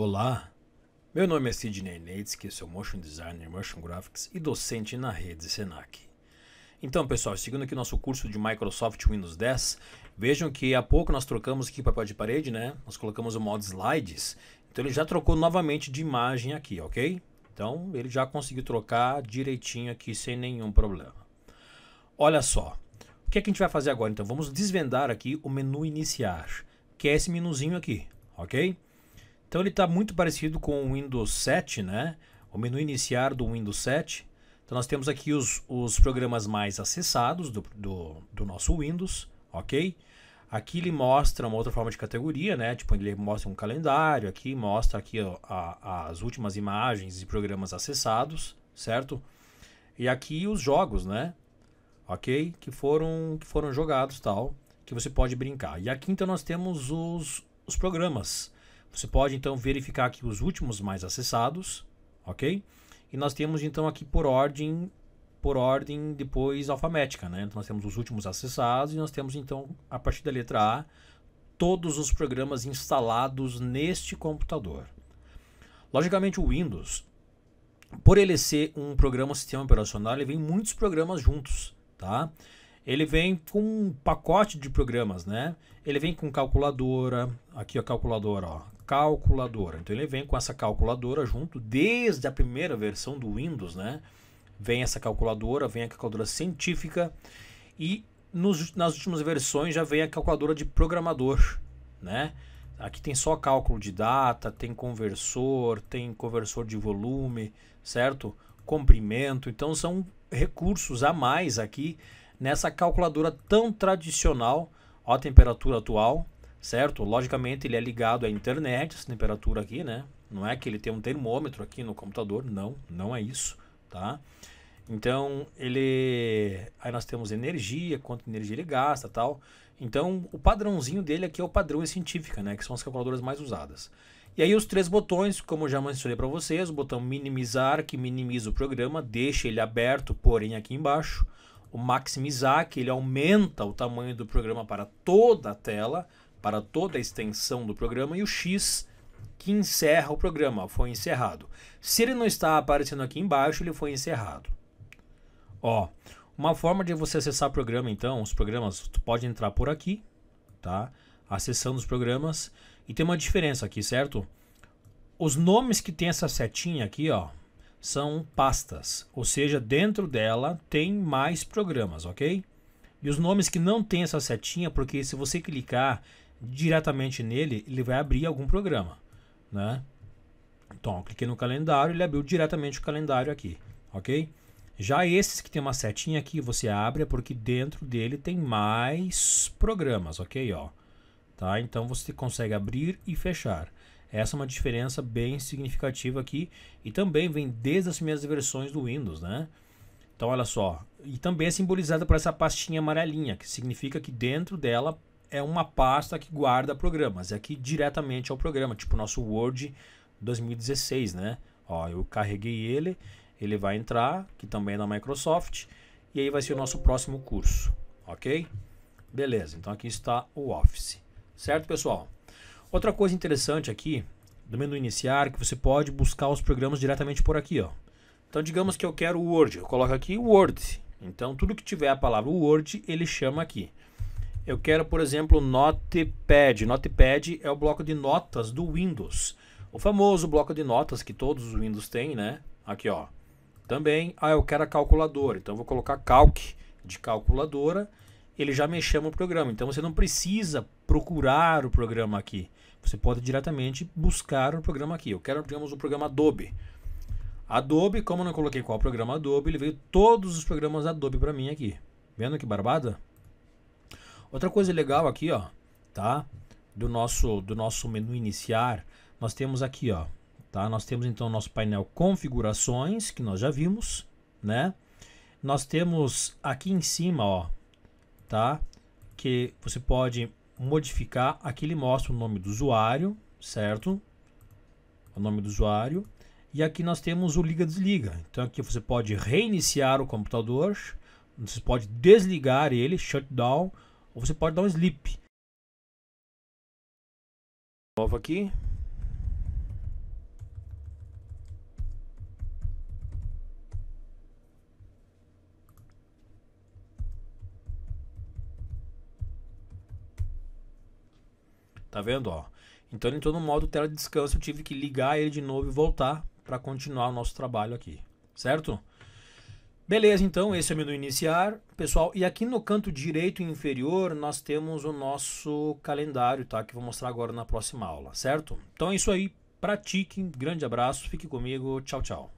Olá, meu nome é Sidney Nates, que é sou motion designer, motion graphics e docente na rede Senac. Então, pessoal, seguindo aqui nosso curso de Microsoft Windows 10, vejam que há pouco nós trocamos aqui papel de parede, né? Nós colocamos o modo slides, então ele já trocou novamente de imagem aqui, ok? Então, ele já conseguiu trocar direitinho aqui sem nenhum problema. Olha só, o que, é que a gente vai fazer agora? Então, vamos desvendar aqui o menu iniciar, que é esse menuzinho aqui, ok? Então ele está muito parecido com o Windows 7, né? O menu iniciar do Windows 7. Então nós temos aqui os, os programas mais acessados do, do, do nosso Windows, ok? Aqui ele mostra uma outra forma de categoria, né? Tipo, ele mostra um calendário aqui, mostra aqui ó, a, as últimas imagens e programas acessados, certo? E aqui os jogos, né? Ok? Que foram, que foram jogados tal, que você pode brincar. E aqui então nós temos os, os programas. Você pode então verificar aqui os últimos mais acessados, ok? E nós temos então aqui por ordem, por ordem depois alfabética, né? Então nós temos os últimos acessados e nós temos então a partir da letra A todos os programas instalados neste computador. Logicamente o Windows, por ele ser um programa sistema operacional, ele vem muitos programas juntos, tá? Ele vem com um pacote de programas, né? Ele vem com calculadora, aqui a calculadora, ó, calculadora. Então ele vem com essa calculadora junto desde a primeira versão do Windows, né? Vem essa calculadora, vem a calculadora científica e nos, nas últimas versões já vem a calculadora de programador, né? Aqui tem só cálculo de data, tem conversor, tem conversor de volume, certo? Comprimento. Então são recursos a mais aqui nessa calculadora tão tradicional. Ó a temperatura atual, certo? Logicamente ele é ligado à internet, essa temperatura aqui, né? Não é que ele tem um termômetro aqui no computador, não, não é isso, tá? Então ele, aí nós temos energia, quanto energia ele gasta, tal. Então o padrãozinho dele aqui é o padrão científica, né? Que são as calculadoras mais usadas. E aí os três botões, como eu já mencionei para vocês, o botão minimizar que minimiza o programa, deixa ele aberto, porém aqui embaixo. O maximizar que ele aumenta o tamanho do programa para toda a tela, para toda a extensão do programa e o X que encerra o programa, foi encerrado. Se ele não está aparecendo aqui embaixo, ele foi encerrado. Ó, uma forma de você acessar o programa então, os programas, tu pode entrar por aqui, tá? Acessando os programas e tem uma diferença aqui, certo? Os nomes que tem essa setinha aqui, ó, são pastas, ou seja, dentro dela tem mais programas, ok? E os nomes que não tem essa setinha, porque se você clicar diretamente nele, ele vai abrir algum programa, né? Então, cliquei no calendário, ele abriu diretamente o calendário aqui, ok? Já esses que tem uma setinha aqui, você abre é porque dentro dele tem mais programas, ok? Ó, tá? Então você consegue abrir e fechar. Essa é uma diferença bem significativa aqui e também vem desde as minhas versões do Windows, né? Então olha só, e também é simbolizada por essa pastinha amarelinha, que significa que dentro dela é uma pasta que guarda programas. É aqui diretamente ao é programa, tipo o nosso Word 2016, né? Ó, eu carreguei ele, ele vai entrar, que também é da Microsoft, e aí vai ser o nosso próximo curso, ok? Beleza, então aqui está o Office, certo, pessoal? Outra coisa interessante aqui, do menu iniciar, que você pode buscar os programas diretamente por aqui, ó. Então, digamos que eu quero o Word, eu coloco aqui Word. Então, tudo que tiver a palavra Word, ele chama aqui. Eu quero, por exemplo, Notepad. Notepad é o bloco de notas do Windows. O famoso bloco de notas que todos os Windows têm, né? Aqui, ó. Também, ah, eu quero a calculadora. Então, eu vou colocar calc de calculadora. Ele já me chama o programa. Então, você não precisa procurar o programa aqui. Você pode diretamente buscar o programa aqui. Eu quero, digamos, o programa Adobe. Adobe, como eu não coloquei qual programa Adobe, ele veio todos os programas Adobe para mim aqui. Vendo que barbada? Outra coisa legal aqui, ó, tá? Do nosso, do nosso menu iniciar, nós temos aqui, ó, tá? Nós temos então o nosso painel configurações, que nós já vimos, né? Nós temos aqui em cima, ó, tá? Que você pode modificar, aqui ele mostra o nome do usuário, certo? O nome do usuário. E aqui nós temos o liga-desliga. Então aqui você pode reiniciar o computador, você pode desligar ele, shutdown, ou você pode dar um sleep. Novo aqui. Tá vendo, ó? Então ele entrou no modo tela de descanso, eu tive que ligar ele de novo e voltar para continuar o nosso trabalho aqui, certo? Beleza, então esse é o menu iniciar, pessoal. E aqui no canto direito inferior nós temos o nosso calendário, tá? Que vou mostrar agora na próxima aula, certo? Então é isso aí, pratiquem, grande abraço, fique comigo, tchau, tchau.